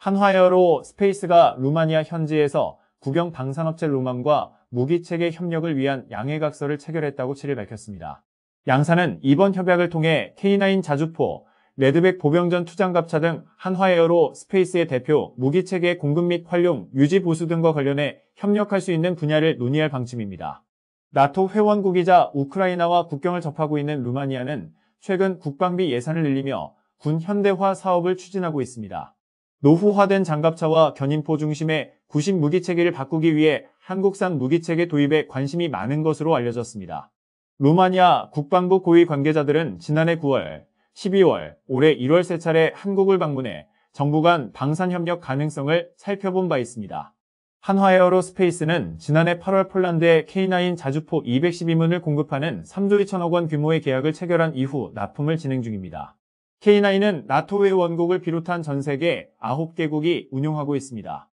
한화여로 스페이스가 루마니아 현지에서 국영 방산업체 루만과 무기체계 협력을 위한 양해각서를 체결했다고 7일 밝혔습니다. 양사는 이번 협약을 통해 K9 자주포, 레드백 보병전 투장갑차 등 한화에어로 스페이스의 대표 무기체계 공급 및 활용, 유지 보수 등과 관련해 협력할 수 있는 분야를 논의할 방침입니다. 나토 회원국이자 우크라이나와 국경을 접하고 있는 루마니아는 최근 국방비 예산을 늘리며 군 현대화 사업을 추진하고 있습니다. 노후화된 장갑차와 견인포 중심의 구식 무기체계를 바꾸기 위해 한국산 무기체계 도입에 관심이 많은 것으로 알려졌습니다. 루마니아 국방부 고위 관계자들은 지난해 9월, 12월, 올해 1월 세 차례 한국을 방문해 정부 간 방산협력 가능성을 살펴본 바 있습니다. 한화에어로스페이스는 지난해 8월 폴란드에 K9 자주포 212문을 공급하는 3조 2천억 원 규모의 계약을 체결한 이후 납품을 진행 중입니다. K9은 나토 회원국을 비롯한 전 세계 9개국이 운용하고 있습니다.